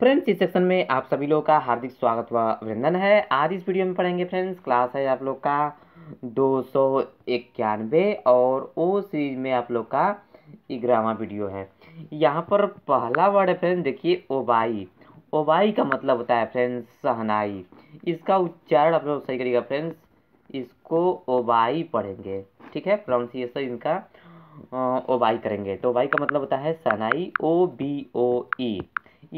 friends इस section में आप सभी लोगों का हार्दिक स्वागत व अभिनंदन है आज इस वीडियो में पढ़ेंगे फ्रेंड्स क्लास है आप लोग का दो सौ इक्यानवे और ओ सीरीज में आप लोग का ग्रामा वीडियो है यहाँ पर पहला वर्ड है फ्रेंड्स देखिए ओबाई ओबाई का मतलब होता है फ्रेंड्स सहनाई इसका उच्चारण आप लोग सही करिएगा फ्रेंड्स इसको ओबाई पढ़ेंगे ठीक है प्रोनाउंसिएशन इनका ओबाई करेंगे तो ओबाई का मतलब होता है सहनाई ओ बी ओ ई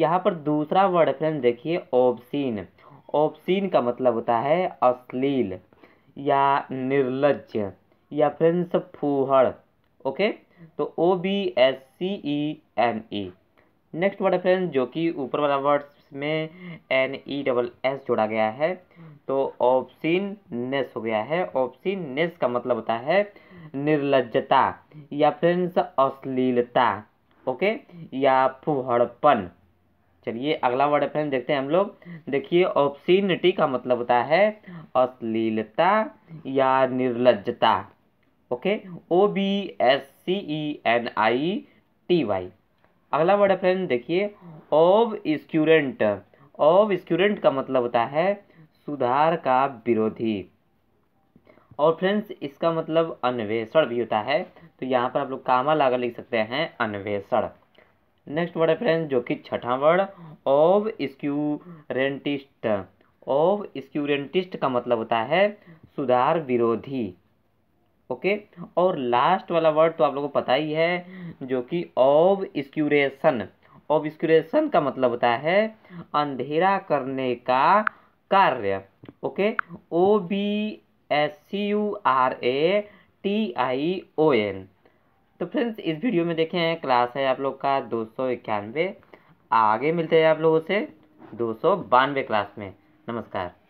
यहाँ पर दूसरा वर्ड फ्रेंड देखिए ऑप्शीन ऑप्शीन का मतलब होता है अश्लील या निर्लज या फ्रेंड्स फूहड़ ओके तो O B S C E N E next word friend जो कि ऊपर वाला वर्ड में एन ई डबल एस जोड़ा गया है तो ऑप्शीन नेस हो गया है ऑप्सिन नेस का मतलब होता है निर्लजता या फ्रेंड्स अश्लीलता ओके या फुहड़पन चलिए अगला वर्ड फ्रेंड देखते हैं हम लोग देखिए ऑप्सीनिटी का मतलब होता है अश्लीलता या निर्लजता okay O B S C E N I T Y अगला वर्ड फ्रेंड देखिए ओब स्क्यूरेंट ओव स्क्यूरेंट का मतलब होता है सुधार का विरोधी और फ्रेंड्स इसका मतलब अन्वेषण भी होता है तो यहाँ पर आप लोग कामा लागा लिख सकते हैं अन्वेषण नेक्स्ट वर्ड है फ्रेंड जो कि छठा word obscurantist obscurantist का मतलब होता है सुधार विरोधी ओके और लास्ट वाला वर्ड तो आप लोगों को पता ही है जो कि ऑफ स्क्यूरेशन स्क्यूरेशन का मतलब होता है अंधेरा करने का कार्य okay O B S C U R A T I O N तो फ्रेंड्स इस वीडियो में देखें क्लास है आप लोग का दो सौ इक्यानवे आगे मिलते हैं आप लोगों से दो सौ बानवे क्लास में नमस्कार